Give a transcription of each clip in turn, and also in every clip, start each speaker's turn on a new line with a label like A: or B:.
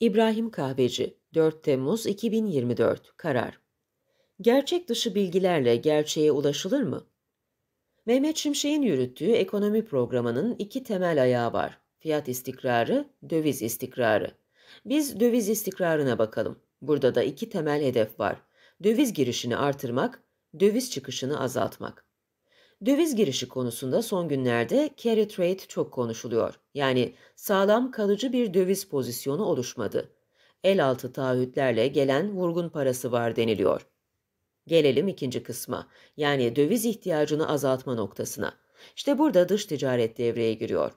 A: İbrahim Kahveci 4 Temmuz 2024 Karar Gerçek dışı bilgilerle gerçeğe ulaşılır mı? Mehmet Şimşek'in yürüttüğü ekonomi programının iki temel ayağı var. Fiyat istikrarı, döviz istikrarı. Biz döviz istikrarına bakalım. Burada da iki temel hedef var. Döviz girişini artırmak, döviz çıkışını azaltmak. Döviz girişi konusunda son günlerde carry trade çok konuşuluyor. Yani sağlam kalıcı bir döviz pozisyonu oluşmadı. El altı taahhütlerle gelen vurgun parası var deniliyor. Gelelim ikinci kısma yani döviz ihtiyacını azaltma noktasına. İşte burada dış ticaret devreye giriyor.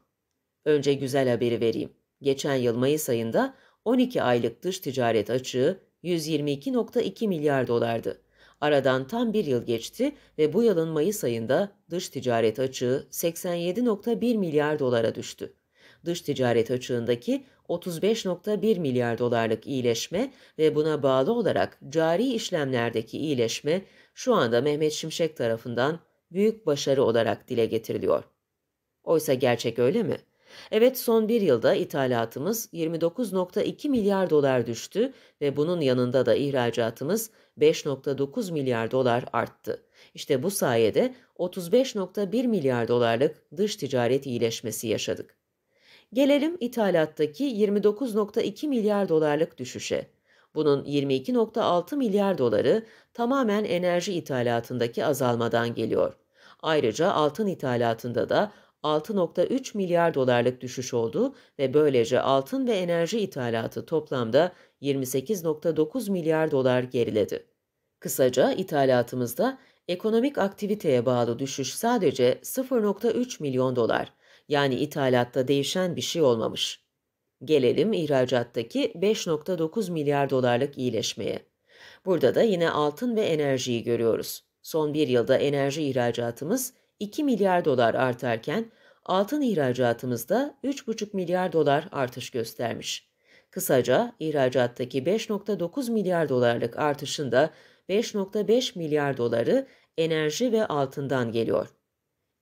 A: Önce güzel haberi vereyim. Geçen yıl Mayıs ayında 12 aylık dış ticaret açığı 122.2 milyar dolardı. Aradan tam bir yıl geçti ve bu yılın Mayıs ayında dış ticaret açığı 87.1 milyar dolara düştü. Dış ticaret açığındaki 35.1 milyar dolarlık iyileşme ve buna bağlı olarak cari işlemlerdeki iyileşme şu anda Mehmet Şimşek tarafından büyük başarı olarak dile getiriliyor. Oysa gerçek öyle mi? Evet son bir yılda ithalatımız 29.2 milyar dolar düştü ve bunun yanında da ihracatımız 5.9 milyar dolar arttı. İşte bu sayede 35.1 milyar dolarlık dış ticaret iyileşmesi yaşadık. Gelelim ithalattaki 29.2 milyar dolarlık düşüşe. Bunun 22.6 milyar doları tamamen enerji ithalatındaki azalmadan geliyor. Ayrıca altın ithalatında da 6.3 milyar dolarlık düşüş oldu ve böylece altın ve enerji ithalatı toplamda 28.9 milyar dolar geriledi. Kısaca ithalatımızda ekonomik aktiviteye bağlı düşüş sadece 0.3 milyon dolar. Yani ithalatta değişen bir şey olmamış. Gelelim ihracattaki 5.9 milyar dolarlık iyileşmeye. Burada da yine altın ve enerjiyi görüyoruz. Son bir yılda enerji ihracatımız 2 milyar dolar artarken altın ihracatımızda 3,5 milyar dolar artış göstermiş. Kısaca ihracattaki 5,9 milyar dolarlık artışında 5,5 milyar doları enerji ve altından geliyor.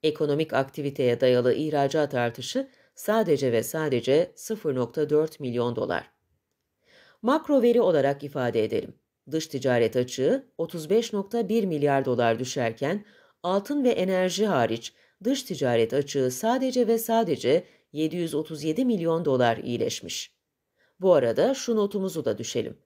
A: Ekonomik aktiviteye dayalı ihracat artışı sadece ve sadece 0,4 milyon dolar. Makro veri olarak ifade edelim. Dış ticaret açığı 35,1 milyar dolar düşerken altın ve enerji hariç dış ticaret açığı sadece ve sadece 737 milyon dolar iyileşmiş. Bu arada şu notumuzu da düşelim.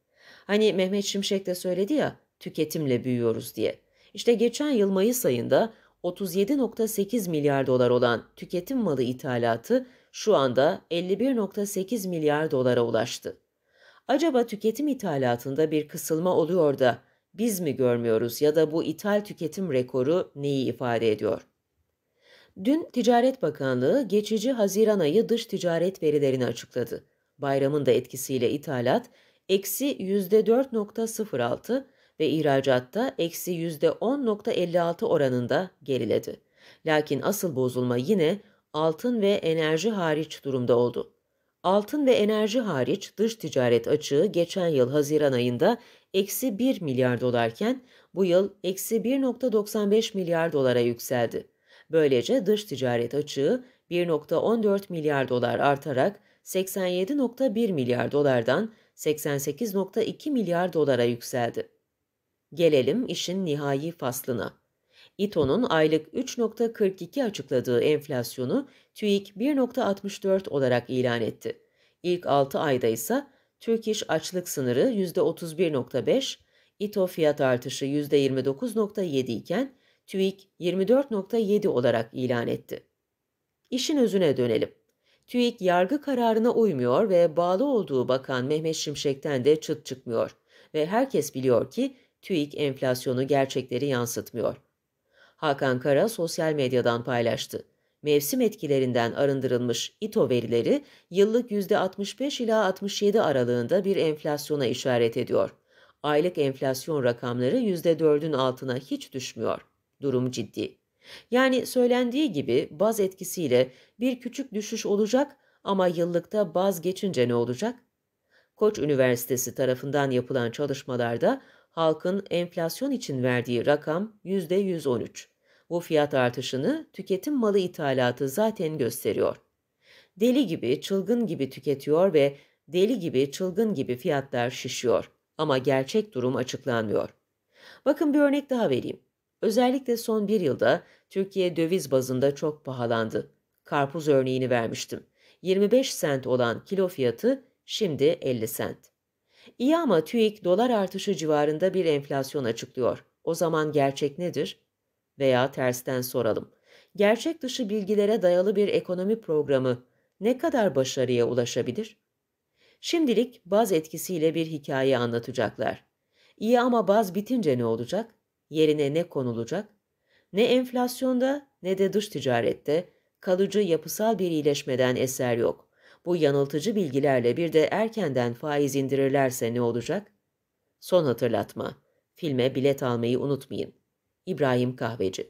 A: Hani Mehmet Şimşek de söyledi ya, tüketimle büyüyoruz diye. İşte geçen yıl Mayıs ayında 37.8 milyar dolar olan tüketim malı ithalatı şu anda 51.8 milyar dolara ulaştı. Acaba tüketim ithalatında bir kısılma oluyor da biz mi görmüyoruz ya da bu ithal tüketim rekoru neyi ifade ediyor? Dün Ticaret Bakanlığı geçici Haziran ayı dış ticaret verilerini açıkladı. Bayramın da etkisiyle ithalat eksi %4.06 ve ihracatta eksi %10.56 oranında geriledi. Lakin asıl bozulma yine altın ve enerji hariç durumda oldu. Altın ve enerji hariç dış ticaret açığı geçen yıl Haziran ayında eksi 1 milyar dolarken bu yıl eksi 1.95 milyar dolara yükseldi. Böylece dış ticaret açığı 1.14 milyar dolar artarak 87.1 milyar dolardan 88.2 milyar dolara yükseldi. Gelelim işin nihai faslına. İTO'nun aylık 3.42 açıkladığı enflasyonu TÜİK 1.64 olarak ilan etti. İlk 6 ayda ise Türk İş açlık sınırı %31.5, İTO fiyat artışı %29.7 iken TÜİK 24.7 olarak ilan etti. İşin özüne dönelim. TÜİK yargı kararına uymuyor ve bağlı olduğu bakan Mehmet Şimşek'ten de çıt çıkmıyor ve herkes biliyor ki TÜİK enflasyonu gerçekleri yansıtmıyor. Hakan Kara sosyal medyadan paylaştı. Mevsim etkilerinden arındırılmış İTO verileri yıllık %65 ila 67 aralığında bir enflasyona işaret ediyor. Aylık enflasyon rakamları %4'ün altına hiç düşmüyor. Durum ciddi. Yani söylendiği gibi baz etkisiyle bir küçük düşüş olacak ama yıllıkta baz geçince ne olacak? Koç Üniversitesi tarafından yapılan çalışmalarda halkın enflasyon için verdiği rakam %113. Bu fiyat artışını tüketim malı ithalatı zaten gösteriyor. Deli gibi, çılgın gibi tüketiyor ve deli gibi, çılgın gibi fiyatlar şişiyor. Ama gerçek durum açıklanmıyor. Bakın bir örnek daha vereyim. Özellikle son bir yılda Türkiye döviz bazında çok pahalandı. Karpuz örneğini vermiştim. 25 sent olan kilo fiyatı şimdi 50 sent. İyi ama TÜİK dolar artışı civarında bir enflasyon açıklıyor. O zaman gerçek nedir? Veya tersten soralım. Gerçek dışı bilgilere dayalı bir ekonomi programı ne kadar başarıya ulaşabilir? Şimdilik baz etkisiyle bir hikaye anlatacaklar. İyi ama baz bitince ne olacak? Yerine ne konulacak? Ne enflasyonda ne de dış ticarette kalıcı yapısal bir iyileşmeden eser yok. Bu yanıltıcı bilgilerle bir de erkenden faiz indirirlerse ne olacak? Son hatırlatma. Filme bilet almayı unutmayın. İbrahim Kahveci